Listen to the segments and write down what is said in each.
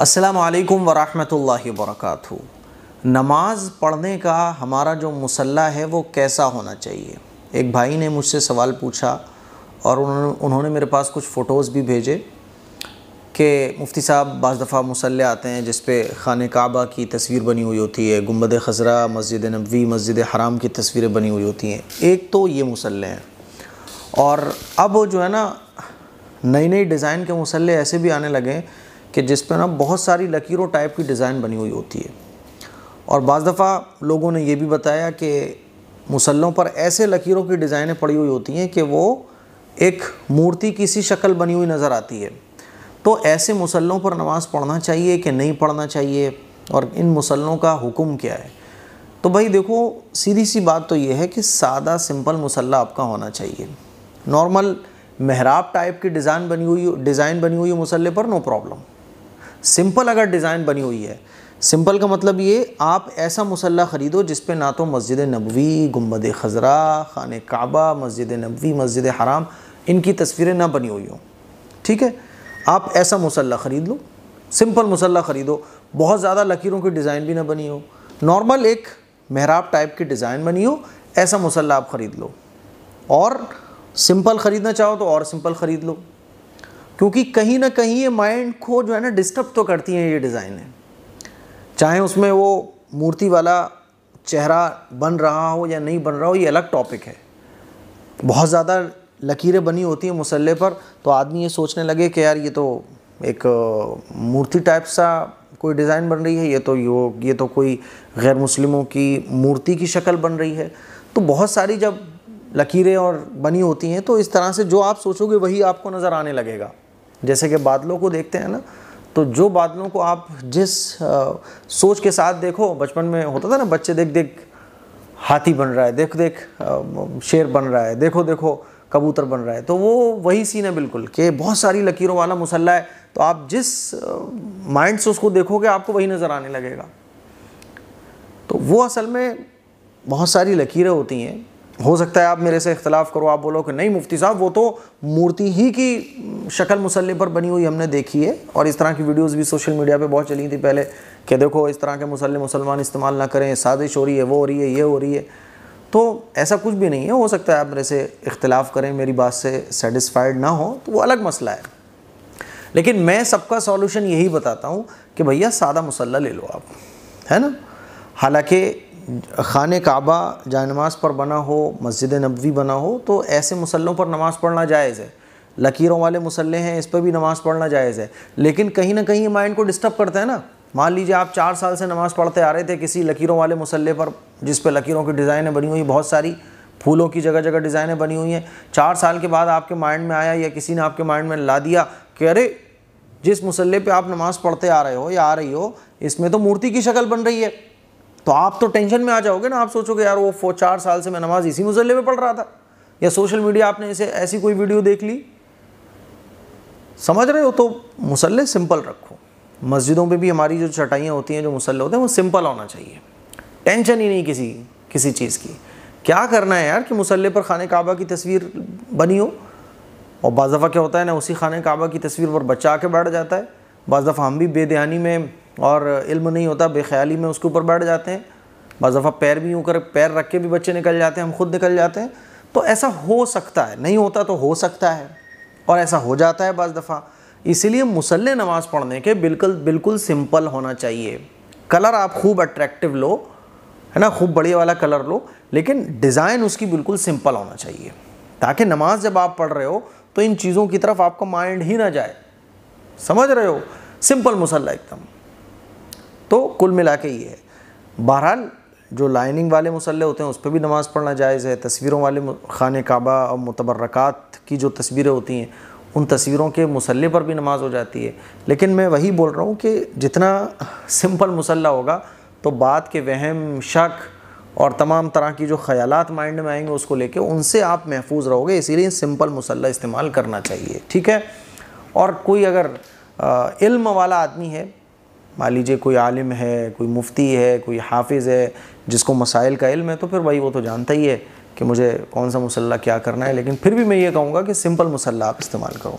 असलकम वरहमल वर्क नमाज़ पढ़ने का हमारा जो मुसल्ला है वो कैसा होना चाहिए एक भाई ने मुझसे सवाल पूछा और उन्होंने उन्होंने मेरे पास कुछ फ़ोटोज़ भी भेजे कि मुफ्ती साहब बज़ दफ़ा मुसल्ले आते हैं जिस पे खान काबा की तस्वीर बनी हुई होती है गुम्बद खजरा मस्जिद नबवी मस्जिद हराम की तस्वीरें बनी हुई होती हैं एक तो ये मुसल्ले हैं और अब जो है ना नई नई डिज़ाइन के मुसल्ले ऐसे भी आने लगे कि जिस पर ना बहुत सारी लकीरों टाइप की डिज़ाइन बनी हुई होती है और बज़ दफ़ा लोगों ने यह भी बताया कि मुसलों पर ऐसे लकीरों की डिज़ाइनें पड़ी हुई होती हैं कि वो एक मूर्ति की सी शक्ल बनी हुई नज़र आती है तो ऐसे मुसलों पर नमाज़ पढ़ना चाहिए कि नहीं पढ़ना चाहिए और इन मुसलों का हुक्म क्या है तो भाई देखो सीधी सी बात तो ये है कि सादा सिंपल मुसल्ला आपका होना चाहिए नॉर्मल महराब टाइप की डिज़ाइन बनी हुई डिज़ाइन बनी हुई मुसल्ले पर नो प्रॉब्लम सिंपल अगर डिज़ाइन बनी हुई है सिंपल का मतलब ये आप ऐसा मसल ख़रीदो जिस पे ना तो मस्जिद नबवी गुम्बद खजरा खान काबा मस्जिद नबवी मस्जिद हराम इनकी तस्वीरें ना बनी हुई हों ठीक है आप ऐसा मसल ख़रीद लो सिंपल मसल ख़रीदो बहुत ज़्यादा लकीरों की डिज़ाइन भी ना बनी हो नॉर्मल एक महराब टाइप की डिज़ाइन बनी हो ऐसा मसल आप ख़रीद लो और सिंपल ख़रीदना चाहो तो और सिंपल ख़रीद लो क्योंकि कहीं ना कहीं ये माइंड को जो है ना डिस्टर्ब तो करती हैं ये डिज़ाइनें चाहे उसमें वो मूर्ति वाला चेहरा बन रहा हो या नहीं बन रहा हो ये अलग टॉपिक है बहुत ज़्यादा लकीरें बनी होती हैं मुसल्ले पर तो आदमी ये सोचने लगे कि यार ये तो एक मूर्ति टाइप सा कोई डिज़ाइन बन रही है ये तो यो ये तो कोई गैर मुस्लिमों की मूर्ति की शक्ल बन रही है तो बहुत सारी जब लकीरें और बनी होती हैं तो इस तरह से जो आप सोचोगे वही आपको नज़र आने लगेगा जैसे कि बादलों को देखते हैं ना तो जो बादलों को आप जिस आ, सोच के साथ देखो बचपन में होता था ना बच्चे देख देख हाथी बन रहा है देख देख शेर बन रहा है देखो देखो कबूतर बन रहा है तो वो वही सीन है बिल्कुल कि बहुत सारी लकीरों वाला मुसल्ला है तो आप जिस माइंड से उसको देखोगे आपको वही नज़र आने लगेगा तो वो असल में बहुत सारी लकीरें होती हैं हो सकता है आप मेरे से इख्तलाफ करो आप बोलो कि नहीं मुफ्ती साहब वो तो मूर्ति ही की शक्ल मुसल्ले पर बनी हुई हमने देखी है और इस तरह की वीडियोस भी सोशल मीडिया पे बहुत चली थी पहले कि देखो इस तरह के मुसल्ले मुसलमान इस्तेमाल ना करें साजिश हो रही है वो हो रही है ये हो रही है तो ऐसा कुछ भी नहीं है हो सकता है आप मेरे से इख्तलाफ करें मेरी बात से सेटिसफाइड ना हो तो वो अलग मसला है लेकिन मैं सबका सॉल्यूशन यही बताता हूँ कि भैया सादा मुसल्ला ले लो आप है ना हालांकि खान काबा जहाँ नमाज पर बना हो मस्जिद नबवी बना हो तो ऐसे मसलों पर नमाज़ पढ़ना जायज़ है लकीरों वाले मसले हैं इस पर भी नमाज़ पढ़ना जायज़ है लेकिन कहीं ना कहीं माइंड को डिस्टर्ब करता है ना मान लीजिए आप चार साल से नमाज़ पढ़ते आ रहे थे किसी लकीरों वाले मुसल्ले पर जिस पर लकीरों की डिज़ाइनें बनी हुई बहुत सारी फूलों की जगह जगह डिज़ाइनें बनी हुई हैं चार साल के बाद आपके माइंड में आया या किसी ने आपके माइंड में ला दिया कि अरे जिस मुसल्ले पे आप नमाज़ पढ़ते आ रहे हो या आ रही हो इसमें तो मूर्ति की शक्ल बन रही है तो आप तो टेंशन में आ जाओगे ना आप सोचोगे यार वो चार साल से मैं नमाज इसी मुसल्ले में पढ़ रहा था या सोशल मीडिया आपने इसे ऐसी कोई वीडियो देख ली समझ रहे हो तो मुसल्ले सिंपल रखो मस्जिदों में भी हमारी जो चटाइयाँ होती हैं जो मुसल्ले होते हैं वो सिंपल होना चाहिए टेंशन ही नहीं किसी किसी चीज़ की क्या करना है यार कि मुसल्ले पर खाने काबा की तस्वीर बनी हो और बाज़ दफ़ा क्या होता है ना उसी खाने काबा की तस्वीर पर बच्चा आके बैठ जाता है बाज़ दफ़ा हम भी बेदहानी में और इल्म नहीं होता बेख्याली में उसके ऊपर बैठ जाते हैं बज दफ़ा पैर भी यूँ कर पैर रख के भी बच्चे निकल जाते हैं हम खुद निकल जाते हैं तो ऐसा हो सकता है नहीं होता तो हो सकता है और ऐसा हो जाता है बज दफ़ा इसीलिए मुसल नमाज़ पढ़ने के बिल्कुल बिल्कुल सिंपल होना चाहिए कलर आप खूब अट्रैक्टिव लो है ना खूब बढ़िया वाला कलर लो लेकिन डिज़ाइन उसकी बिल्कुल सिंपल होना चाहिए ताकि नमाज जब आप पढ़ रहे हो तो इन चीज़ों की तरफ आपका माइंड ही ना जाए समझ रहे हो सिंपल मुसल्ला एकदम तो कुल मिला के ये है बहरहाल जो लाइनिंग वाले मसल्ले होते हैं उस पर भी नमाज़ पढ़ना जायज़ है तस्वीरों वाले खान काबा और मुतबरक़ात की जो तस्वीरें होती हैं उन तस्वीरों के मसल्ले पर भी नमाज़ हो जाती है लेकिन मैं वही बोल रहा हूँ कि जितना सिंपल मसल्ला होगा तो बात के वहम शक और तमाम तरह की जो ख्यालात माइंड में आएंगे उसको लेके उनसे आप महफूज रहोगे इसीलिए सिंपल मसल्ला इस्तेमाल करना चाहिए ठीक है और कोई अगर आ, इल्म वाला आदमी है मान लीजिए कोई आलिम है कोई मुफ्ती है कोई हाफिज़ है जिसको मसाइल का इल्म है तो फिर भाई वो तो जानता ही है कि मुझे कौन सा मुसल्ला क्या करना है लेकिन फिर भी मैं ये कहूँगा कि सिंपल मुसल्ला आप इस्तेमाल करो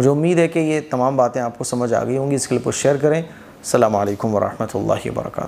मुझे उम्मीद है कि ये तमाम बातें आपको समझ आ गई होंगी इसके लिए कुछ शेयर करें अल्लाम वरहमल वर्का